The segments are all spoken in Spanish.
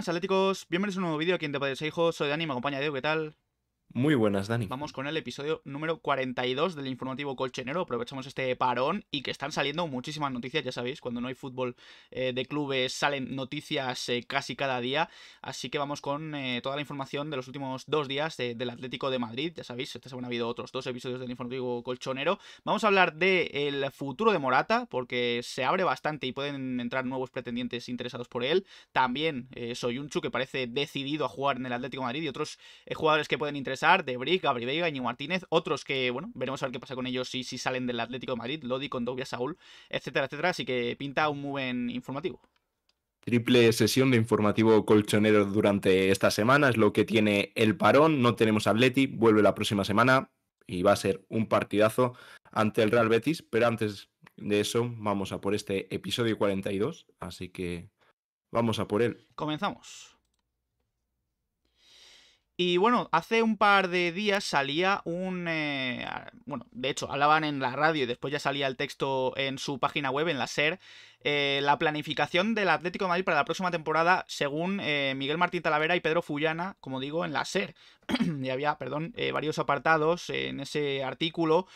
Buenas, atléticos. Bienvenidos a un nuevo vídeo aquí en Padres e Hijos, Soy Dani, me acompaña Diego, ¿qué tal? Muy buenas, Dani. Vamos con el episodio número 42 del informativo colchonero Aprovechamos este parón y que están saliendo muchísimas noticias, ya sabéis, cuando no hay fútbol eh, de clubes salen noticias eh, casi cada día. Así que vamos con eh, toda la información de los últimos dos días del Atlético de Madrid. Ya sabéis, este semana ha habido otros dos episodios del informativo colchonero. Vamos a hablar del el futuro de Morata, porque se abre bastante y pueden entrar nuevos pretendientes interesados por él. También Soyunchu, que parece decidido a jugar en el Atlético de Madrid y otros jugadores que pueden interesar de Brick, Gabri Martínez, otros que, bueno, veremos a ver qué pasa con ellos si, si salen del Atlético de Madrid, Lodi, Condovia, Saúl, etcétera, etcétera. Así que pinta un muy buen informativo. Triple sesión de informativo colchonero durante esta semana, es lo que tiene el parón. No tenemos Atleti, vuelve la próxima semana y va a ser un partidazo ante el Real Betis. Pero antes de eso, vamos a por este episodio 42, así que vamos a por él. Comenzamos. Y bueno, hace un par de días salía un... Eh, bueno, de hecho, hablaban en la radio y después ya salía el texto en su página web, en la SER, eh, la planificación del Atlético Madrid para la próxima temporada según eh, Miguel Martín Talavera y Pedro Fullana, como digo, en la SER. y había, perdón, varios apartados en ese artículo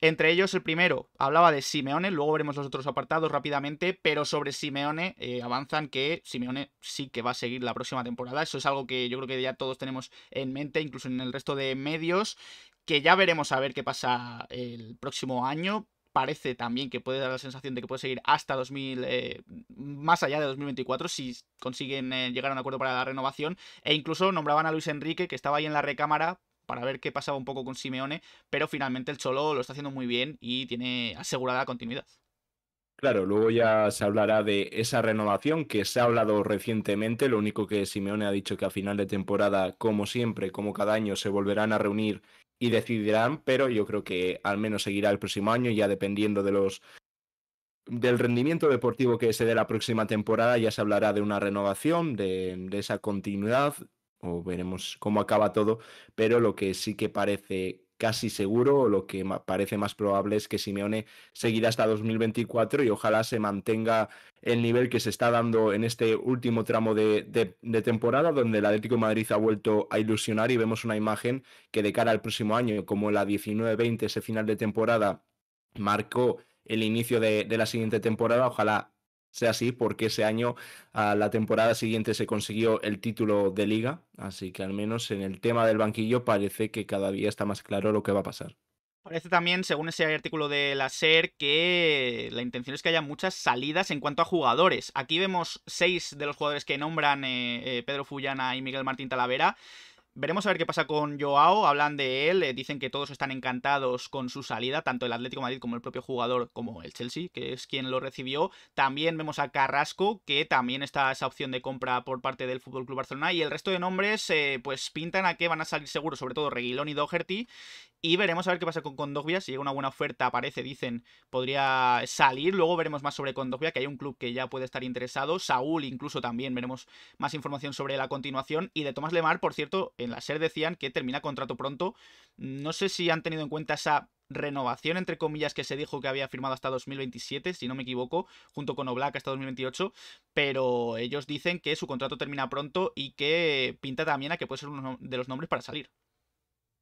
entre ellos, el primero hablaba de Simeone, luego veremos los otros apartados rápidamente, pero sobre Simeone eh, avanzan que Simeone sí que va a seguir la próxima temporada. Eso es algo que yo creo que ya todos tenemos en mente, incluso en el resto de medios, que ya veremos a ver qué pasa el próximo año, parece también que puede dar la sensación de que puede seguir hasta 2000, eh, más allá de 2024, si consiguen eh, llegar a un acuerdo para la renovación. E incluso nombraban a Luis Enrique, que estaba ahí en la recámara, para ver qué pasaba un poco con Simeone, pero finalmente el Cholo lo está haciendo muy bien y tiene asegurada continuidad. Claro, luego ya se hablará de esa renovación que se ha hablado recientemente. Lo único que Simeone ha dicho que a final de temporada, como siempre, como cada año, se volverán a reunir y decidirán, pero yo creo que al menos seguirá el próximo año, ya dependiendo de los del rendimiento deportivo que se dé la próxima temporada, ya se hablará de una renovación, de esa continuidad, o veremos cómo acaba todo, pero lo que sí que parece casi seguro, o lo que parece más probable es que Simeone seguirá hasta 2024 y ojalá se mantenga el nivel que se está dando en este último tramo de, temporada, donde el Atlético de Madrid ha vuelto a ilusionar y vemos una imagen que de cara al próximo año, como la 19-20, ese final de temporada, marcó el inicio de la siguiente temporada, ojalá sea así, porque ese año, a la temporada siguiente, se consiguió el título de liga, así que al menos en el tema del banquillo parece que cada día está más claro lo que va a pasar. Parece también, según ese artículo de la SER, que la intención es que haya muchas salidas en cuanto a jugadores. Aquí vemos seis de los jugadores que nombran eh, eh, Pedro Fullana y Miguel Martín Talavera. Veremos a ver qué pasa con Joao, hablan de él, eh, dicen que todos están encantados con su salida, tanto el Atlético Madrid como el propio jugador, como el Chelsea, que es quien lo recibió. También vemos a Carrasco, que también está esa opción de compra por parte del FC Barcelona, y el resto de nombres, eh, pues pintan a que van a salir seguros, sobre todo Reguilón y Doherty. Y veremos a ver qué pasa con Condogbia. Si llega una buena oferta, aparece, dicen, podría salir. Luego veremos más sobre Condogbia, que hay un club que ya puede estar interesado. Saúl, incluso también veremos más información sobre la continuación. Y de Tomás Lemar, por cierto, la SER decían que termina contrato pronto. No sé si han tenido en cuenta esa renovación, entre comillas, que se dijo que había firmado hasta 2027, si no me equivoco, junto con Oblak hasta 2028, pero ellos dicen que su contrato termina pronto y que pinta también a que puede ser uno de los nombres para salir.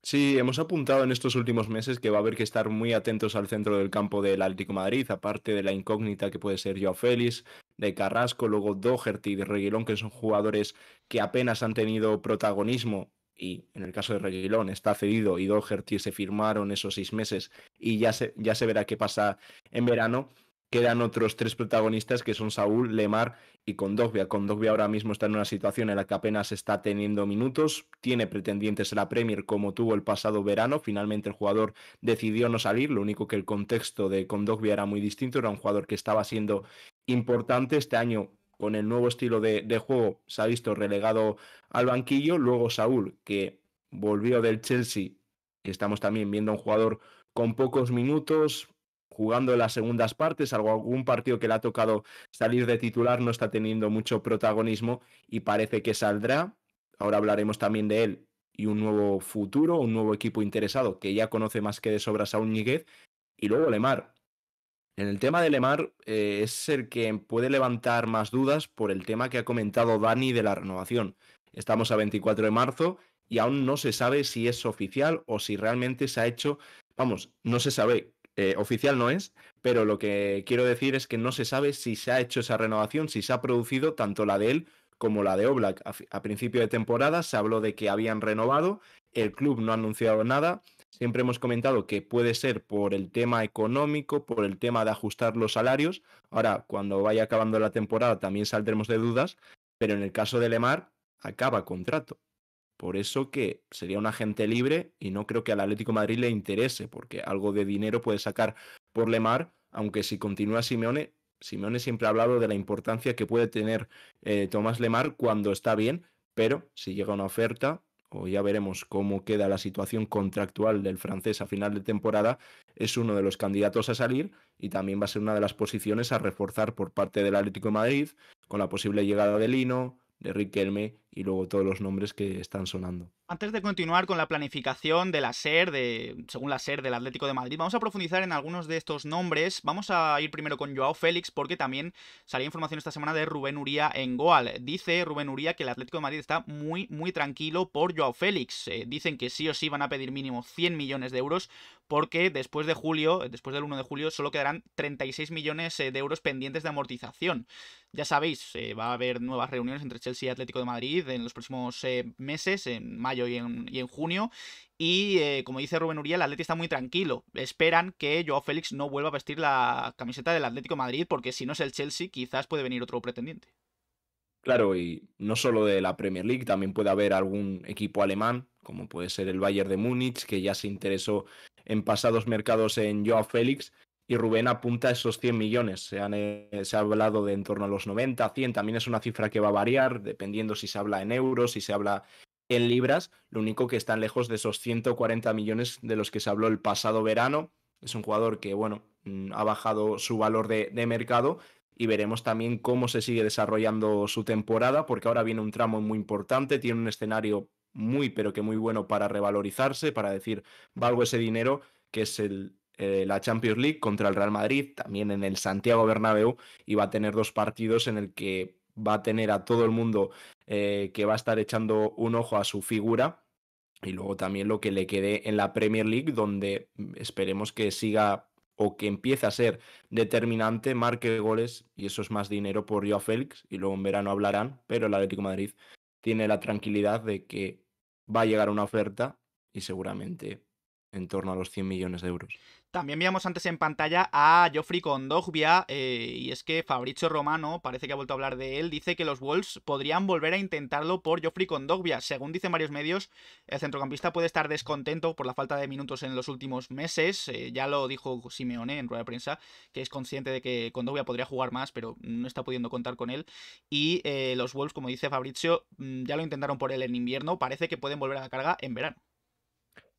Sí, hemos apuntado en estos últimos meses que va a haber que estar muy atentos al centro del campo del Atlético Madrid, aparte de la incógnita que puede ser Joao Félix, de Carrasco, luego Doherty, de Reguilón, que son jugadores que apenas han tenido protagonismo y en el caso de Reguilón está cedido y Doherty se firmaron esos seis meses y ya se, ya se verá qué pasa en verano, quedan otros tres protagonistas que son Saúl, Lemar y Condogbia. Condogbia ahora mismo está en una situación en la que apenas está teniendo minutos, tiene pretendientes en la Premier como tuvo el pasado verano, finalmente el jugador decidió no salir, lo único que el contexto de Condogbia era muy distinto, era un jugador que estaba siendo importante este año con el nuevo estilo de, juego se ha visto relegado al banquillo. Luego Saúl, que volvió del Chelsea, estamos también viendo a un jugador con pocos minutos, jugando en las segundas partes, algo, algún partido que le ha tocado salir de titular no está teniendo mucho protagonismo y parece que saldrá. Ahora hablaremos también de él y un nuevo futuro, un nuevo equipo interesado que ya conoce más que de sobra Saúl Níguez. Y luego Lemar, en el tema de Lemar eh, es el que puede levantar más dudas por el tema que ha comentado Dani de la renovación. Estamos a 24 de marzo y aún no se sabe si es oficial o si realmente se ha hecho, vamos, no se sabe, eh, oficial no es, pero lo que quiero decir es que no se sabe si se ha hecho esa renovación, si se ha producido tanto la de él como la de Oblak. a principio de temporada se habló de que habían renovado, el club no ha anunciado nada Siempre hemos comentado que puede ser por el tema económico, por el tema de ajustar los salarios. Ahora, cuando vaya acabando la temporada, también saldremos de dudas, pero en el caso de Lemar, acaba contrato. Por eso que sería un agente libre y no creo que al Atlético de Madrid le interese, porque algo de dinero puede sacar por Lemar, aunque si continúa Simeone, Simeone siempre ha hablado de la importancia que puede tener eh, Tomás Lemar cuando está bien, pero si llega una oferta, o ya veremos cómo queda la situación contractual del francés a final de temporada, es uno de los candidatos a salir y también va a ser una de las posiciones a reforzar por parte del Atlético de Madrid, con la posible llegada de Lino, de Riquelme y luego todos los nombres que están sonando. Antes de continuar con la planificación de la SER, de, según la SER del Atlético de Madrid, vamos a profundizar en algunos de estos nombres. Vamos a ir primero con Joao Félix porque también salía información esta semana de Rubén Uría en Goal. Dice Rubén Uría que el Atlético de Madrid está muy, muy tranquilo por Joao Félix. Eh, dicen que sí o sí van a pedir mínimo 100 millones de euros porque después de julio, después del 1 de julio, solo quedarán 36 millones eh, de euros pendientes de amortización. Ya sabéis, eh, va a haber nuevas reuniones entre Chelsea y Atlético de Madrid en los próximos eh, meses, en mayo y en, junio. Y eh, como dice Rubén Uriel, el Atlético está muy tranquilo. Esperan que Joao Félix no vuelva a vestir la camiseta del Atlético Madrid, porque si no es el Chelsea, quizás puede venir otro pretendiente. Claro, y no solo de la Premier League, también puede haber algún equipo alemán, como puede ser el Bayern de Múnich, que ya se interesó en pasados mercados en Joao Félix y Rubén apunta a esos 100 millones. Se, eh, se ha hablado de en torno a los 90, 100, también es una cifra que va a variar dependiendo si se habla en euros, si se habla en libras, lo único que están lejos de esos 140 millones de los que se habló el pasado verano. Es un jugador que, bueno, mm, ha bajado su valor de, de mercado y veremos también cómo se sigue desarrollando su temporada, porque ahora viene un tramo muy importante, tiene un escenario muy, pero que muy bueno para revalorizarse, para decir, valgo ese dinero, que es el eh, la Champions League contra el Real Madrid, también en el Santiago Bernabéu, y va a tener dos partidos en el que va a tener a todo el mundo eh, que va a estar echando un ojo a su figura. Y luego también lo que le quede en la Premier League, donde esperemos que siga o que empiece a ser determinante, marque goles y eso es más dinero por Joao Félix. Y luego en verano hablarán, pero el Atlético Madrid tiene la tranquilidad de que va a llegar una oferta y seguramente en torno a los 100 millones de euros. También veíamos antes en pantalla a Joffrey Condogbia, eh, y es que Fabricio Romano, parece que ha vuelto a hablar de él, dice que los Wolves podrían volver a intentarlo por Joffrey Condogbia. Según dicen varios medios, el centrocampista puede estar descontento por la falta de minutos en los últimos meses, eh, ya lo dijo Simeone en rueda de prensa, que es consciente de que Condogbia podría jugar más, pero no está pudiendo contar con él, y eh, los Wolves, como dice Fabricio, mm, ya lo intentaron por él en invierno, parece que pueden volver a la carga en verano.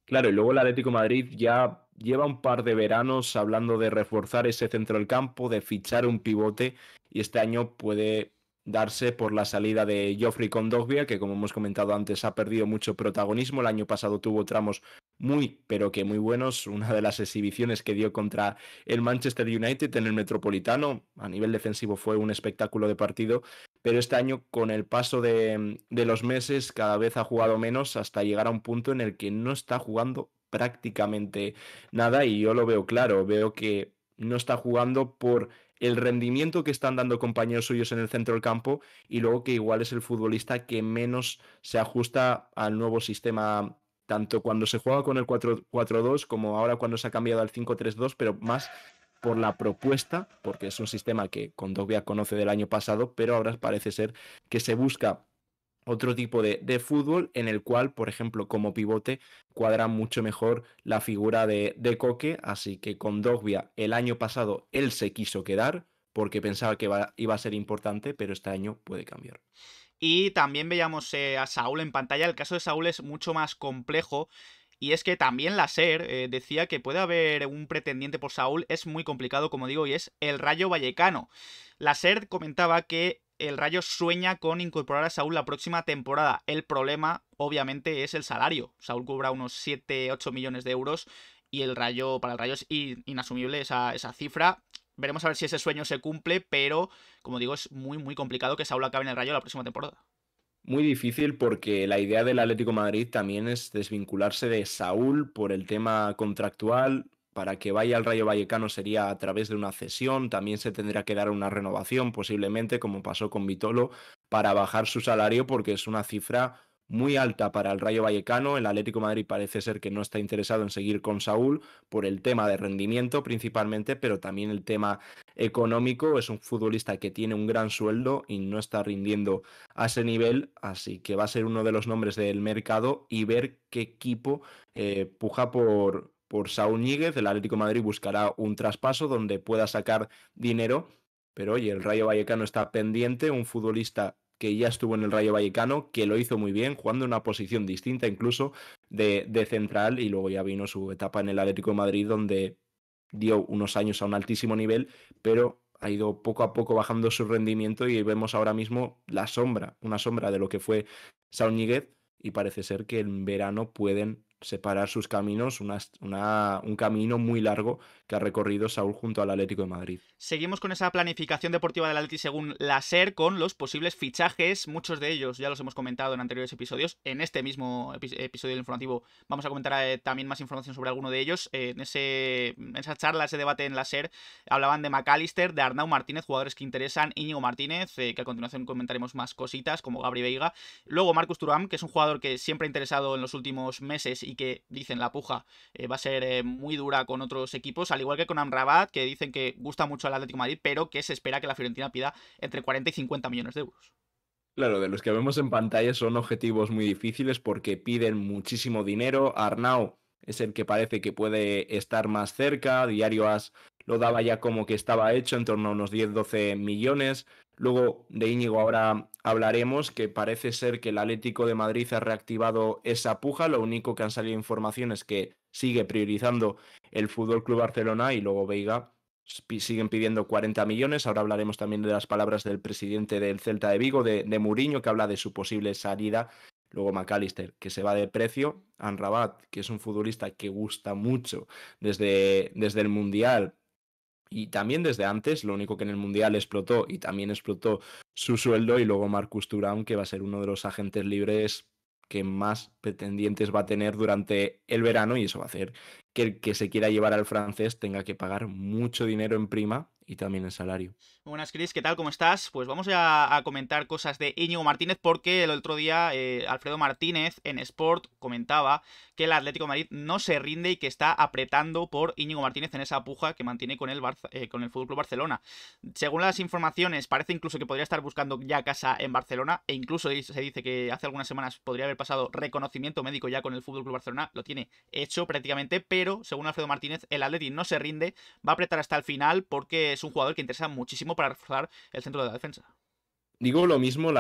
Claro, y luego el Atlético de Madrid ya lleva un par de veranos hablando de reforzar ese centro del campo, de fichar un pivote y este año puede darse por la salida de Geoffrey Condogbia, que como hemos comentado antes ha perdido mucho protagonismo. El año pasado tuvo tramos muy, pero que muy buenos. Una de las exhibiciones que dio contra el Manchester United en el Metropolitano, a nivel defensivo fue un espectáculo de partido, pero este año con el paso de, de los meses cada vez ha jugado menos hasta llegar a un punto en el que no está jugando prácticamente nada y yo lo veo claro, veo que no está jugando por el rendimiento que están dando compañeros suyos en el centro del campo y luego que igual es el futbolista que menos se ajusta al nuevo sistema, tanto cuando se juega con el 4-4-2 como ahora cuando se ha cambiado al 5-3-2, pero más por la propuesta, porque es un sistema que Condogbia conoce del año pasado, pero ahora parece ser que se busca otro tipo de, fútbol en el cual, por ejemplo, como pivote, cuadra mucho mejor la figura de, Coque. Así que con Dogbia el año pasado él se quiso quedar porque pensaba que iba, a ser importante, pero este año puede cambiar. Y también veíamos eh, a Saúl en pantalla. El caso de Saúl es mucho más complejo. Y es que también la SER eh, decía que puede haber un pretendiente por Saúl. Es muy complicado, como digo, y es el Rayo Vallecano. La SER comentaba que el Rayo sueña con incorporar a Saúl la próxima temporada. El problema, obviamente, es el salario. Saúl cobra unos 7-8 millones de euros y el Rayo, para el Rayo es inasumible esa, cifra. Veremos a ver si ese sueño se cumple, pero como digo, es muy, muy complicado que Saúl acabe en el Rayo la próxima temporada. Muy difícil porque la idea del Atlético Madrid también es desvincularse de Saúl por el tema contractual para que vaya al Rayo Vallecano sería a través de una cesión, también se tendrá que dar una renovación posiblemente, como pasó con Vitolo, para bajar su salario porque es una cifra muy alta para el Rayo Vallecano. El Atlético Madrid parece ser que no está interesado en seguir con Saúl por el tema de rendimiento principalmente, pero también el tema económico. Es un futbolista que tiene un gran sueldo y no está rindiendo a ese nivel, así que va a ser uno de los nombres del mercado y ver qué equipo eh, puja por, por Saúl Níguez. El Atlético Madrid buscará un traspaso donde pueda sacar dinero. Pero oye, el Rayo Vallecano está pendiente, un futbolista que ya estuvo en el Rayo Vallecano, que lo hizo muy bien, jugando en una posición distinta incluso de, central, y luego ya vino su etapa en el Atlético Madrid, donde dio unos años a un altísimo nivel, pero ha ido poco a poco bajando su rendimiento y vemos ahora mismo la sombra, una sombra de lo que fue Saúl y parece ser que en verano pueden separar sus caminos, un camino muy largo que ha recorrido Saúl junto al Atlético de Madrid. Seguimos con esa planificación deportiva del Atlético según la SER, con los posibles fichajes, muchos de ellos ya los hemos comentado en anteriores episodios, en este mismo episodio del informativo vamos a comentar eh, también más información sobre alguno de ellos, eh, en, esa charla, ese debate en la SER, hablaban de McAllister, de Arnau Martínez, jugadores que interesan, Íñigo Martínez, eh, que a continuación comentaremos más cositas, como Gabri Veiga, luego Marcus Turam, que es un jugador que siempre ha interesado en los últimos meses y que dicen la puja eh, va a ser eh, muy dura con otros equipos, al igual que con Amrabat, que dicen que gusta mucho al Atlético Madrid, pero que se espera que la Fiorentina pida entre 40 y 50 millones de euros. Claro, de los que vemos en pantalla son objetivos muy difíciles porque piden muchísimo dinero. Arnau es el que parece que puede estar más cerca. Diario As lo daba ya como que estaba hecho, en torno a unos 10-12 millones. Luego de Íñigo ahora hablaremos, que parece ser que el Atlético de Madrid ha reactivado esa puja, lo único que han salido informaciones que sigue priorizando el Fútbol Club Barcelona y luego Veiga siguen pidiendo 40 millones. Ahora hablaremos también de las palabras del presidente del Celta de Vigo, de, de Muriño, que habla de su posible salida. Luego McAllister, que se va de precio. Anrabat, que es un futbolista que gusta mucho desde, desde el Mundial, y también desde antes, lo único que en el Mundial explotó y también explotó su sueldo y luego Marcus Turán, que va a ser uno de los agentes libres que más pretendientes va a tener durante el verano y eso va a hacer que el que se quiera llevar al francés tenga que pagar mucho dinero en prima y también el salario. Buenas, Cris, ¿qué tal? ¿Cómo estás? Pues vamos a, comentar cosas de Íñigo Martínez porque el otro día eh, Alfredo Martínez en Sport comentaba que el Atlético Madrid no se rinde y que está apretando por Íñigo Martínez en esa puja que mantiene con el, Barça, eh, con el Fútbol Barcelona. Según las informaciones, parece incluso que podría estar buscando ya casa en Barcelona e incluso se dice que hace algunas semanas podría haber pasado reconocimiento médico ya con el Fútbol Barcelona, lo tiene hecho prácticamente, pero según Alfredo Martínez, el Atlético no se rinde, va a apretar hasta el final porque es un jugador que interesa muchísimo para reforzar el centro de la defensa. Digo lo mismo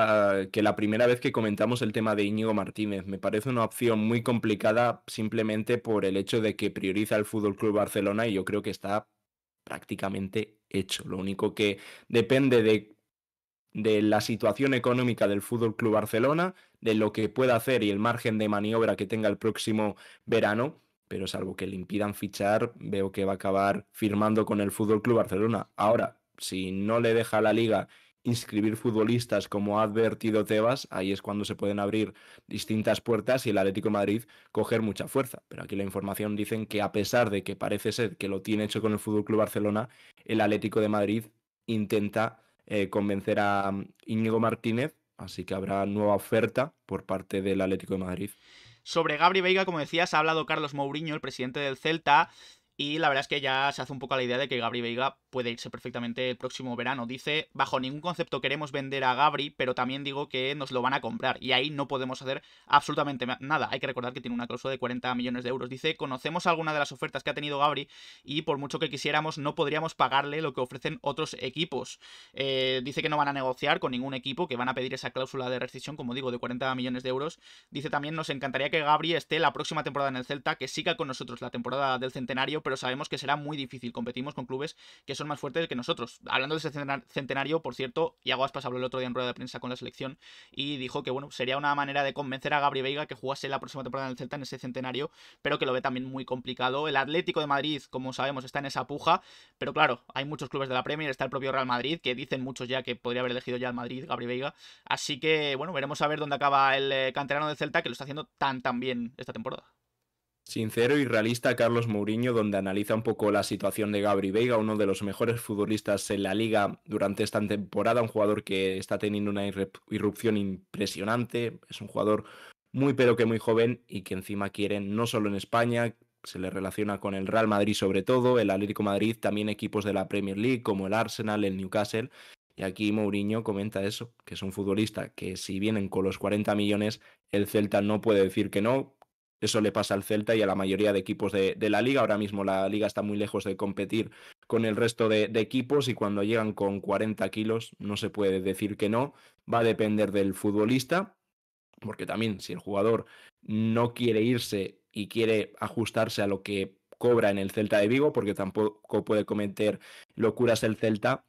que la primera vez que comentamos el tema de Íñigo Martínez. Me parece una opción muy complicada simplemente por el hecho de que prioriza el Fútbol Club Barcelona y yo creo que está prácticamente hecho. Lo único que depende de, de la situación económica del Fútbol Club Barcelona, de lo que pueda hacer y el margen de maniobra que tenga el próximo verano pero salvo que le impidan fichar, veo que va a acabar firmando con el Fútbol Club Barcelona. Ahora, si no le deja a la liga inscribir futbolistas como ha advertido Tebas, ahí es cuando se pueden abrir distintas puertas y el Atlético de Madrid coger mucha fuerza. Pero aquí la información dicen que a pesar de que parece ser que lo tiene hecho con el Fútbol Club Barcelona, el Atlético de Madrid intenta eh, convencer a mm, Íñigo Martínez, así que habrá nueva oferta por parte del Atlético de Madrid. Sobre Gabri Veiga, como decías, ha hablado Carlos Mourinho, el presidente del Celta, y la verdad es que ya se hace un poco la idea de que Gabri Veiga puede irse perfectamente el próximo verano. Dice, bajo ningún concepto queremos vender a Gabri, pero también digo que nos lo van a comprar. Y ahí no podemos hacer absolutamente nada. Hay que recordar que tiene una cláusula de 40 millones de euros. Dice, conocemos alguna de las ofertas que ha tenido Gabri y por mucho que quisiéramos no podríamos pagarle lo que ofrecen otros equipos. Eh, dice que no van a negociar con ningún equipo, que van a pedir esa cláusula de rescisión, como digo, de 40 millones de euros. Dice también, nos encantaría que Gabri esté la próxima temporada en el Celta, que siga con nosotros la temporada del centenario pero sabemos que será muy difícil. Competimos con clubes que son más fuertes que nosotros. Hablando de ese centenario, por cierto, Iago Aspas habló el otro día en rueda de prensa con la selección y dijo que, bueno, sería una manera de convencer a Gabri Veiga que jugase la próxima temporada en el Celta en ese centenario, pero que lo ve también muy complicado. El Atlético de Madrid, como sabemos, está en esa puja, pero claro, hay muchos clubes de la Premier, está el propio Real Madrid, que dicen muchos ya que podría haber elegido ya el Madrid, Gabri Veiga. Así que, bueno, veremos a ver dónde acaba el eh, canterano del Celta, que lo está haciendo tan, tan bien esta temporada. Sincero y realista Carlos Mourinho, donde analiza un poco la situación de Gabri Vega, uno de los mejores futbolistas en la liga durante esta temporada, un jugador que está teniendo una irrupción impresionante, es un jugador muy pero que muy joven y que encima quieren no solo en España, se le relaciona con el Real Madrid sobre todo, el Atlético Madrid, también equipos de la Premier League como el Arsenal, el Newcastle. Y aquí Mourinho comenta eso, que es un futbolista que si vienen con los 40 millones, el Celta no puede decir que no, eso le pasa al Celta y a la mayoría de equipos de, la liga. Ahora mismo la liga está muy lejos de competir con el resto de, de, equipos y cuando llegan con 40 kilos no se puede decir que no. Va a depender del futbolista, porque también si el jugador no quiere irse y quiere ajustarse a lo que cobra en el Celta de Vigo, porque tampoco puede cometer locuras el Celta,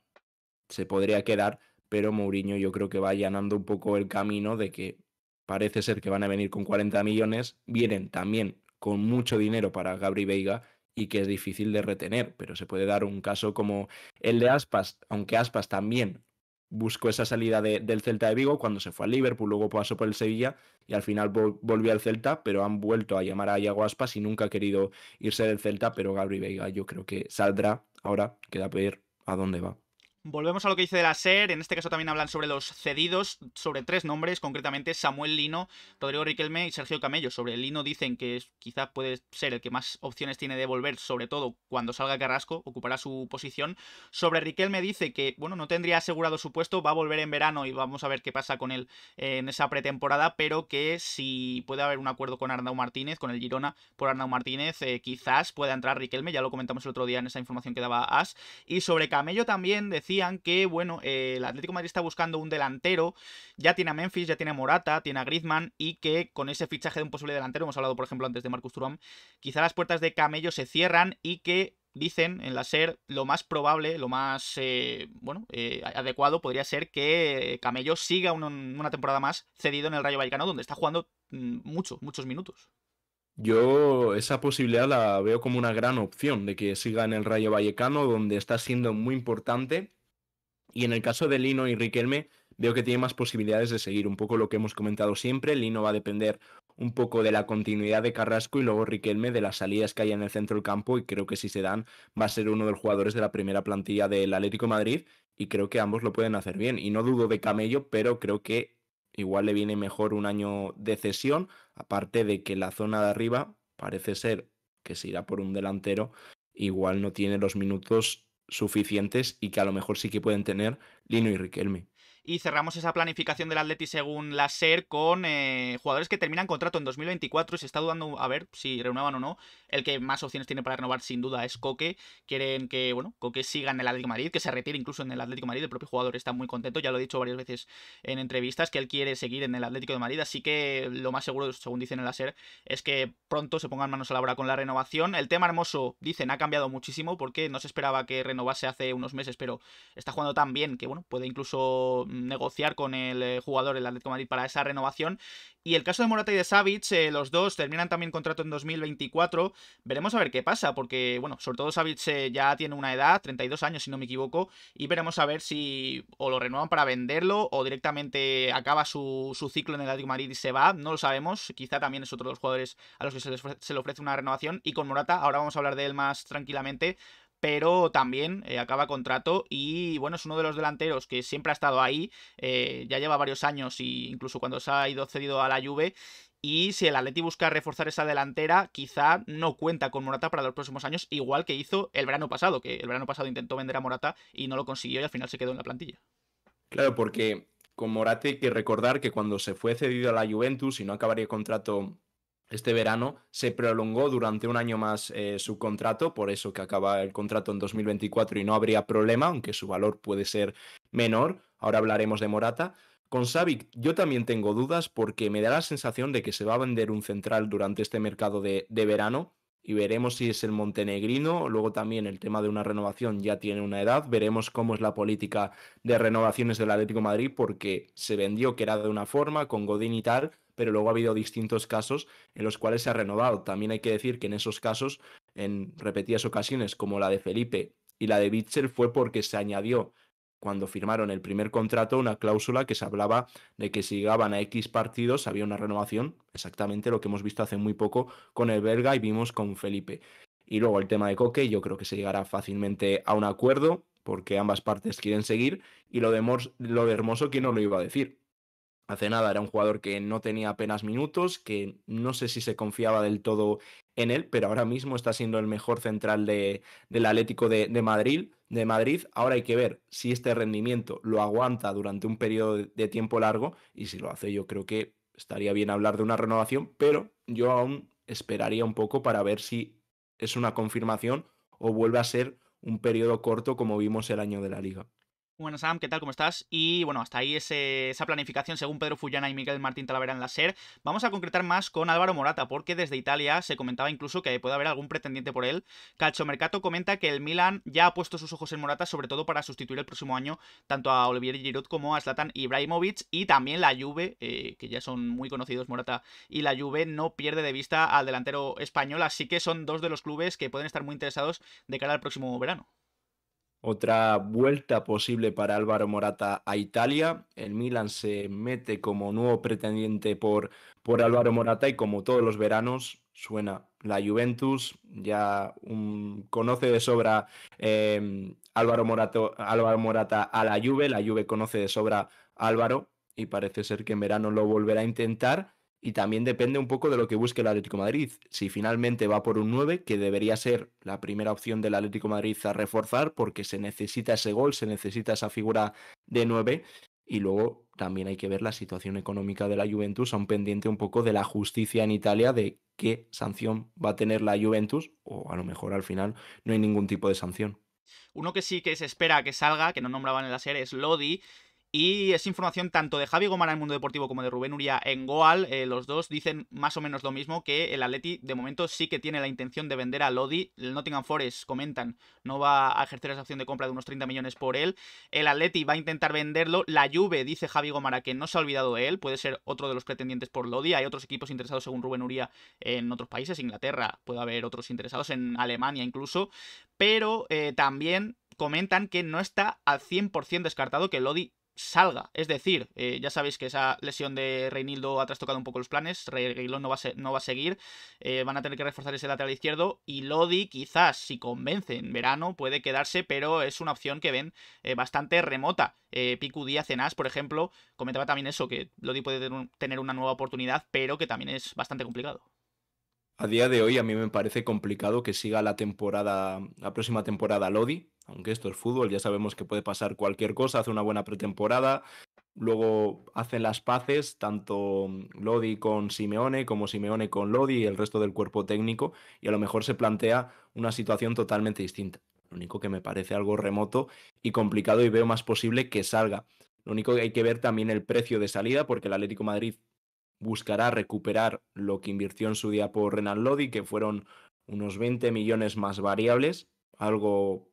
se podría quedar, pero Mourinho yo creo que va allanando un poco el camino de que parece ser que van a venir con 40 millones, vienen también con mucho dinero para Gabri Veiga y que es difícil de retener, pero se puede dar un caso como el de Aspas, aunque Aspas también buscó esa salida del Celta de Vigo cuando se fue al Liverpool, luego pasó por el Sevilla y al final volvió al Celta, pero han vuelto a llamar a Iago Aspas y nunca ha querido irse del Celta, pero Gabri Veiga yo creo que saldrá, ahora queda ver a dónde va. Volvemos a lo que dice de la SER, e, en este caso también hablan sobre los cedidos, sobre tres nombres, concretamente Samuel Lino, Rodrigo Riquelme y Sergio Camello. Sobre Lino dicen que quizás puede ser el que más opciones tiene de volver, sobre todo cuando salga Carrasco, ocupará su posición. Sobre Riquelme dice que, bueno, no tendría asegurado su puesto, va a volver en verano y vamos a ver qué pasa con él eh, en esa pretemporada, pero que si puede haber un acuerdo con Arnau Martínez, con el Girona por Arnau Martínez, eh, quizás pueda entrar Riquelme, ya lo comentamos el otro día en esa información que daba As. Y sobre Camello también decía decían que, bueno, el Atlético Madrid está buscando un delantero, ya tiene a Memphis, ya tiene a Morata, tiene a Griezmann, y que con ese fichaje de un posible delantero, hemos hablado por ejemplo antes de Marcus Thuram, quizá las puertas de Camello se cierran y que dicen en la SER, lo más probable, lo más eh, bueno, eh, adecuado podría ser que Camello siga una, temporada más cedido en el Rayo Vallecano, donde está jugando mm, muchos, muchos minutos. Yo esa posibilidad la veo como una gran opción de que siga en el Rayo Vallecano, donde está siendo muy importante y en el caso de Lino y Riquelme, veo que tiene más posibilidades de seguir un poco lo que hemos comentado siempre. Lino va a depender un poco de la continuidad de Carrasco y luego Riquelme de las salidas que hay en el centro del campo y creo que si se dan va a ser uno de los jugadores de la primera plantilla del Atlético Madrid y creo que ambos lo pueden hacer bien. Y no dudo de Camello, pero creo que igual le viene mejor un año de cesión, aparte de que la zona de arriba parece ser que se irá por un delantero, igual no tiene los minutos suficientes y que a lo mejor sí que pueden tener Lino y Riquelme y cerramos esa planificación del Atleti según la SER con eh, jugadores que terminan contrato en 2024 y se está dudando a ver si renuevan o no. El que más opciones tiene para renovar sin duda es Coque. Quieren que, bueno, Coque siga en el Atlético de Madrid, que se retire incluso en el Atlético de Madrid. El propio jugador está muy contento, ya lo he dicho varias veces en entrevistas, que él quiere seguir en el Atlético de Madrid. Así que lo más seguro, según dicen en la SER, es que pronto se pongan manos a la obra con la renovación. El tema hermoso, dicen, ha cambiado muchísimo porque no se esperaba que renovase hace unos meses, pero está jugando tan bien que, bueno, puede incluso negociar con el eh, jugador, el Atlético Madrid, para esa renovación. Y el caso de Morata y de Savic, eh, los dos terminan también contrato en 2024. Veremos a ver qué pasa, porque, bueno, sobre todo Savic eh, ya tiene una edad, 32 años si no me equivoco, y veremos a ver si o lo renuevan para venderlo o directamente acaba su, ciclo en el Atlético Madrid y se va. No lo sabemos, quizá también es otro de los jugadores a los que se, se le ofrece una renovación. Y con Morata, ahora vamos a hablar de él más tranquilamente, pero también eh, acaba contrato y bueno, es uno de los delanteros que siempre ha estado ahí, eh, ya lleva varios años y incluso cuando se ha ido cedido a la Juve y si el Atleti busca reforzar esa delantera, quizá no cuenta con Morata para los próximos años, igual que hizo el verano pasado, que el verano pasado intentó vender a Morata y no lo consiguió y al final se quedó en la plantilla. Claro, porque con Morata hay que recordar que cuando se fue cedido a la Juventus y no acabaría contrato este verano se prolongó durante un año más eh, su contrato, por eso que acaba el contrato en 2024 y no habría problema, aunque su valor puede ser menor. Ahora hablaremos de Morata. Con Savic yo también tengo dudas porque me da la sensación de que se va a vender un central durante este mercado de, verano y veremos si es el montenegrino. Luego también el tema de una renovación ya tiene una edad. Veremos cómo es la política de renovaciones del Atlético Madrid porque se vendió que era de una forma con Godín y tal pero luego ha habido distintos casos en los cuales se ha renovado. También hay que decir que en esos casos, en repetidas ocasiones, como la de Felipe y la de Bitzel, fue porque se añadió cuando firmaron el primer contrato una cláusula que se hablaba de que si llegaban a X partidos había una renovación, exactamente lo que hemos visto hace muy poco con el belga y vimos con Felipe. Y luego el tema de Coque, yo creo que se llegará fácilmente a un acuerdo porque ambas partes quieren seguir y lo de, lo de Hermoso ¿quién no lo iba a decir hace nada era un jugador que no tenía apenas minutos, que no sé si se confiaba del todo en él, pero ahora mismo está siendo el mejor central del Atlético de, de, Madrid, de Madrid. Ahora hay que ver si este rendimiento lo aguanta durante un periodo de tiempo largo y si lo hace yo creo que estaría bien hablar de una renovación, pero yo aún esperaría un poco para ver si es una confirmación o vuelve a ser un periodo corto como vimos el año de la liga. Buenas Sam, ¿qué tal? ¿Cómo estás? Y bueno, hasta ahí esa planificación según Pedro Fullana y Miguel Martín Talavera en la SER. Vamos a concretar más con Álvaro Morata, porque desde Italia se comentaba incluso que puede haber algún pretendiente por él. Calciomercato comenta que el Milan ya ha puesto sus ojos en Morata, sobre todo para sustituir el próximo año tanto a Olivier Giroud como a Zlatan Ibrahimovic. Y también la Juve, eh, que ya son muy conocidos Morata y la Juve, no pierde de vista al delantero español. Así que son dos de los clubes que pueden estar muy interesados de cara al próximo verano. Otra vuelta posible para Álvaro Morata a Italia. El Milan se mete como nuevo pretendiente por, Álvaro Morata y como todos los veranos suena la Juventus. Ya conoce de sobra eh, Álvaro, Álvaro Morata a la Juve. La Juve conoce de sobra Álvaro y parece ser que en verano lo volverá a intentar. Y también depende un poco de lo que busque el Atlético Madrid. Si finalmente va por un 9, que debería ser la primera opción del Atlético Madrid a reforzar, porque se necesita ese gol, se necesita esa figura de 9. Y luego también hay que ver la situación económica de la Juventus, aún pendiente un poco de la justicia en Italia, de qué sanción va a tener la Juventus, o a lo mejor al final no hay ningún tipo de sanción. Uno que sí que se espera que salga, que no nombraban en la serie, es Lodi, y es información tanto de Javi Gomara en Mundo Deportivo como de Rubén Uria en Goal. Eh, los dos dicen más o menos lo mismo que el Atleti de momento sí que tiene la intención de vender a Lodi. El Nottingham Forest, comentan, no va a ejercer esa opción de compra de unos 30 millones por él. El Atleti va a intentar venderlo. La Juve, dice Javi Gomara, que no se ha olvidado de él. Puede ser otro de los pretendientes por Lodi. Hay otros equipos interesados, según Rubén Uria en otros países. Inglaterra, puede haber otros interesados, en Alemania incluso. Pero eh, también comentan que no está al 100% descartado que Lodi salga. Es decir, eh, ya sabéis que esa lesión de Reinildo ha trastocado un poco los planes, Reguilón no va a, no va a seguir, eh, van a tener que reforzar ese lateral izquierdo y Lodi quizás, si convence en verano, puede quedarse, pero es una opción que ven eh, bastante remota. Picu Díaz Cenas, por ejemplo, comentaba también eso, que Lodi puede tener una nueva oportunidad, pero que también es bastante complicado. A día de hoy a mí me parece complicado que siga la temporada, la próxima temporada Lodi, aunque esto es fútbol, ya sabemos que puede pasar cualquier cosa, hace una buena pretemporada, luego hacen las paces tanto Lodi con Simeone como Simeone con Lodi y el resto del cuerpo técnico y a lo mejor se plantea una situación totalmente distinta. Lo único que me parece algo remoto y complicado y veo más posible que salga. Lo único que hay que ver también el precio de salida porque el Atlético Madrid buscará recuperar lo que invirtió en su día por Renan Lodi, que fueron unos 20 millones más variables, algo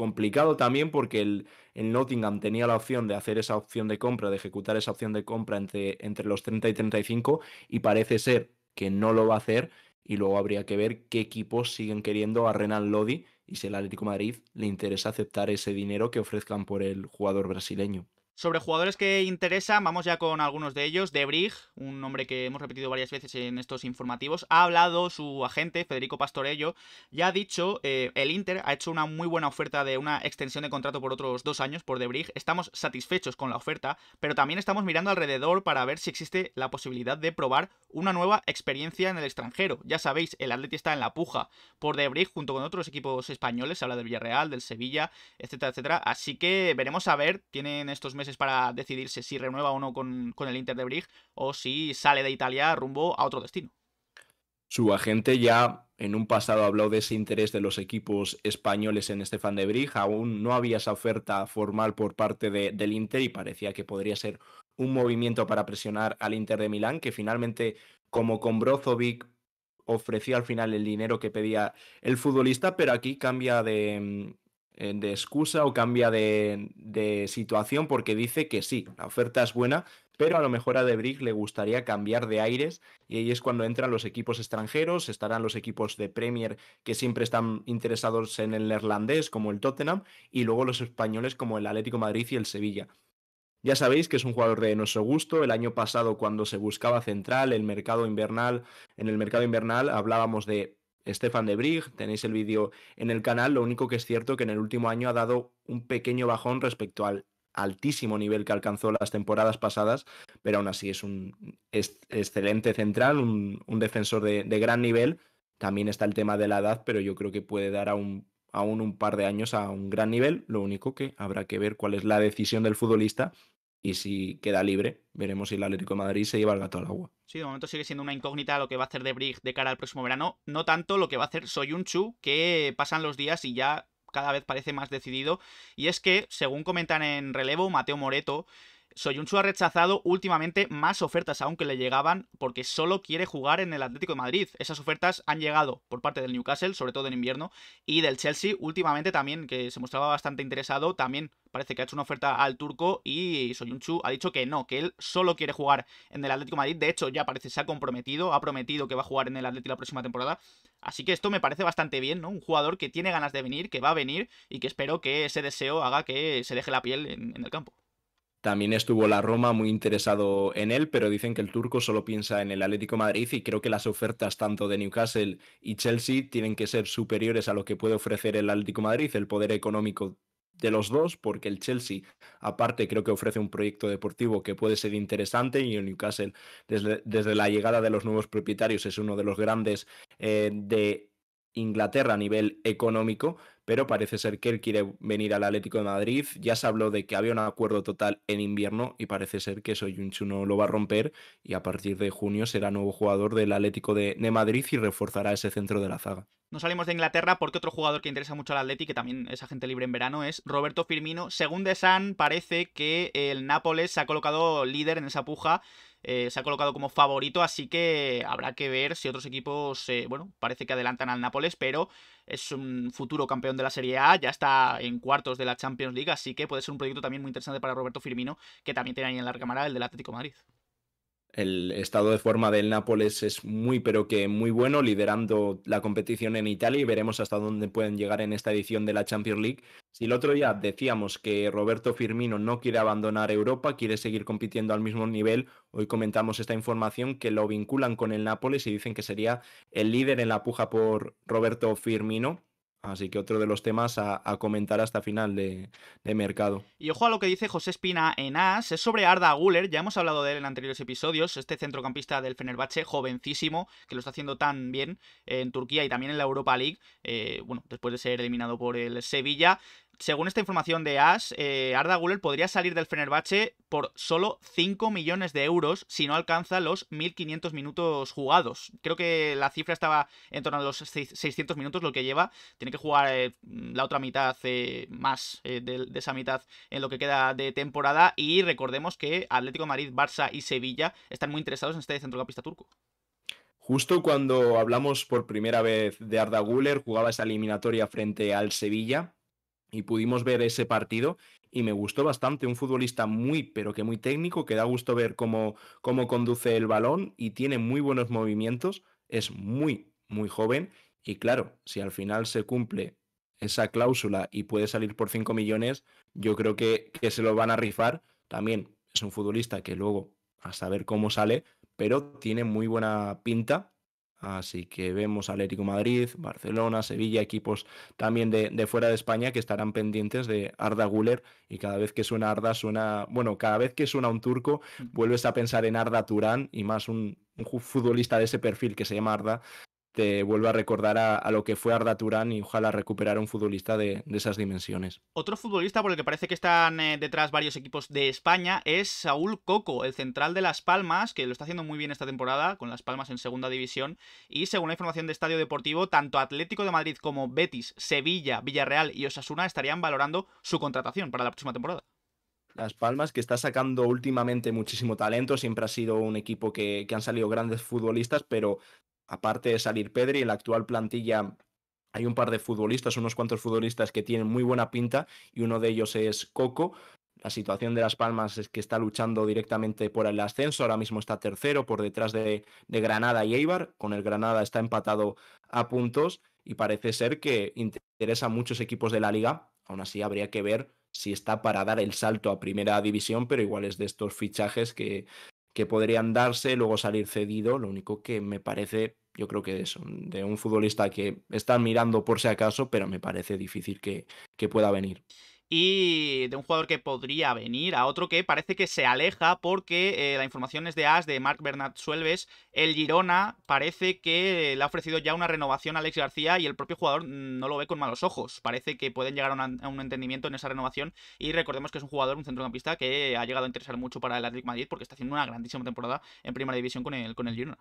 complicado también porque el, el, Nottingham tenía la opción de hacer esa opción de compra, de ejecutar esa opción de compra entre, entre los 30 y 35 y parece ser que no lo va a hacer y luego habría que ver qué equipos siguen queriendo a Renan Lodi y si el Atlético Madrid le interesa aceptar ese dinero que ofrezcan por el jugador brasileño. Sobre jugadores que interesan, vamos ya con algunos de ellos. De Brig, un nombre que hemos repetido varias veces en estos informativos, ha hablado su agente, Federico Pastorello, ya ha dicho, eh, el Inter ha hecho una muy buena oferta de una extensión de contrato por otros dos años por De Brig. Estamos satisfechos con la oferta, pero también estamos mirando alrededor para ver si existe la posibilidad de probar una nueva experiencia en el extranjero. Ya sabéis, el Atleti está en la puja por De Brig junto con otros equipos españoles, se habla del Villarreal, del Sevilla, etcétera, etcétera. Así que veremos a ver, tienen estos meses para decidirse si renueva o no con, el Inter de Brig o si sale de Italia rumbo a otro destino. Su agente ya en un pasado habló de ese interés de los equipos españoles en Estefan de Brig. Aún no había esa oferta formal por parte del Inter y parecía que podría ser un movimiento para presionar al Inter de Milán, que finalmente, como con Brozovic, ofrecía al final el dinero que pedía el futbolista, pero aquí cambia de, eh, de excusa o cambia de, situación porque dice que sí, la oferta es buena, pero a lo mejor a Debrick le gustaría cambiar de aires y ahí es cuando entran los equipos extranjeros, estarán los equipos de Premier que siempre están interesados en el neerlandés como el Tottenham y luego los españoles como el Atlético Madrid y el Sevilla. Ya sabéis que es un jugador de nuestro gusto. El año pasado, cuando se buscaba central, el mercado invernal, en el mercado invernal hablábamos de Estefan de Brig, tenéis el vídeo en el canal, lo único que es cierto que en el último año ha dado un pequeño bajón respecto al altísimo nivel que alcanzó las temporadas pasadas, pero aún así es un excelente central, un, defensor de, gran nivel. También está el tema de la edad, pero yo creo que puede dar aún un par de años a un gran nivel. Lo único que habrá que ver cuál es la decisión del futbolista y si queda libre, veremos si el Atlético de Madrid se lleva el gato al agua. Sí, de momento sigue siendo una incógnita lo que va a hacer De Brig de cara al próximo verano. No tanto lo que va a hacer Soyunchu, que pasan los días y ya cada vez parece más decidido. Y es que, según comentan en relevo, Mateo Moreto Soyuncu ha rechazado últimamente más ofertas aunque le llegaban porque solo quiere jugar en el Atlético de Madrid. Esas ofertas han llegado por parte del Newcastle, sobre todo en invierno, y del Chelsea últimamente también, que se mostraba bastante interesado, también parece que ha hecho una oferta al turco y Soyunchu ha dicho que no, que él solo quiere jugar en el Atlético de Madrid. De hecho, ya parece que se ha comprometido, ha prometido que va a jugar en el Atlético la próxima temporada. Así que esto me parece bastante bien, ¿no? Un jugador que tiene ganas de venir, que va a venir y que espero que ese deseo haga que se deje la piel en el campo. También estuvo la Roma muy interesado en él, pero dicen que el turco solo piensa en el Atlético Madrid y creo que las ofertas tanto de Newcastle y Chelsea tienen que ser superiores a lo que puede ofrecer el Atlético Madrid, el poder económico de los dos, porque el Chelsea, aparte, creo que ofrece un proyecto deportivo que puede ser interesante y el Newcastle, desde, desde la llegada de los nuevos propietarios, es uno de los grandes eh, de Inglaterra a nivel económico, pero parece ser que él quiere venir al Atlético de Madrid. Ya se habló de que había un acuerdo total en invierno y parece ser que Soyunchu no lo va a romper y a partir de junio será nuevo jugador del Atlético de, Madrid y reforzará ese centro de la zaga. No salimos de Inglaterra porque otro jugador que interesa mucho al Atlético, que también es agente libre en verano, es Roberto Firmino. Según De San, parece que el Nápoles se ha colocado líder en esa puja eh, se ha colocado como favorito, así que habrá que ver si otros equipos, eh, bueno, parece que adelantan al Nápoles, pero es un futuro campeón de la Serie A, ya está en cuartos de la Champions League, así que puede ser un proyecto también muy interesante para Roberto Firmino, que también tiene ahí en la recámara el del Atlético de Madrid. El estado de forma del Nápoles es muy, pero que muy bueno, liderando la competición en Italia y veremos hasta dónde pueden llegar en esta edición de la Champions League. Si el otro día decíamos que Roberto Firmino no quiere abandonar Europa, quiere seguir compitiendo al mismo nivel, hoy comentamos esta información que lo vinculan con el Nápoles y dicen que sería el líder en la puja por Roberto Firmino Así que otro de los temas a, comentar hasta final de, mercado. Y ojo a lo que dice José Espina en AS, es sobre Arda Guller, ya hemos hablado de él en anteriores episodios, este centrocampista del Fenerbahce, jovencísimo, que lo está haciendo tan bien en Turquía y también en la Europa League, eh, bueno, después de ser eliminado por el Sevilla, según esta información de As, eh, Arda Güler podría salir del Fenerbahce por solo 5 millones de euros si no alcanza los 1.500 minutos jugados. Creo que la cifra estaba en torno a los 600 minutos, lo que lleva. Tiene que jugar eh, la otra mitad eh, más de, esa mitad en lo que queda de temporada. Y recordemos que Atlético Madrid, Barça y Sevilla están muy interesados en este centrocampista turco. Justo cuando hablamos por primera vez de Arda Guller, jugaba esa eliminatoria frente al Sevilla y pudimos ver ese partido y me gustó bastante. Un futbolista muy, pero que muy técnico, que da gusto ver cómo, cómo conduce el balón y tiene muy buenos movimientos. Es muy, muy joven y claro, si al final se cumple esa cláusula y puede salir por 5 millones, yo creo que, que se lo van a rifar. También es un futbolista que luego, a saber cómo sale, pero tiene muy buena pinta Así que vemos Atlético Madrid, Barcelona, Sevilla, equipos también de, fuera de España que estarán pendientes de Arda Güler. Y cada vez que suena Arda, suena. Bueno, cada vez que suena un turco, vuelves a pensar en Arda Turán y más un futbolista de ese perfil que se llama Arda, te vuelve a recordar a, lo que fue Arda Turán y ojalá recuperar un futbolista de, esas dimensiones. Otro futbolista por el que parece que están eh, detrás varios equipos de España es Saúl Coco, el central de Las Palmas, que lo está haciendo muy bien esta temporada con Las Palmas en segunda división. Y según la información de Estadio Deportivo, tanto Atlético de Madrid como Betis, Sevilla, Villarreal y Osasuna estarían valorando su contratación para la próxima temporada. Las Palmas, que está sacando últimamente muchísimo talento, siempre ha sido un equipo que, que han salido grandes futbolistas, pero aparte de salir Pedri, en la actual plantilla hay un par de futbolistas, unos cuantos futbolistas que tienen muy buena pinta y uno de ellos es Coco. La situación de Las Palmas es que está luchando directamente por el ascenso, ahora mismo está tercero por detrás de, Granada y Eibar, con el Granada está empatado a puntos y parece ser que interesa a muchos equipos de la liga, aún así habría que ver si está para dar el salto a primera división, pero igual es de estos fichajes que, que podrían darse, luego salir cedido, lo único que me parece yo creo que es de un futbolista que está mirando por si acaso, pero me parece difícil que, que pueda venir y de un jugador que podría venir a otro que parece que se aleja porque eh, la información es de AS de Marc Bernat Suelves. El Girona parece que le ha ofrecido ya una renovación a Alex García y el propio jugador no lo ve con malos ojos. Parece que pueden llegar a, un entendimiento en esa renovación y recordemos que es un jugador, un centrocampista que ha llegado a interesar mucho para el Atlético Madrid porque está haciendo una grandísima temporada en Primera División con el, con el Girona.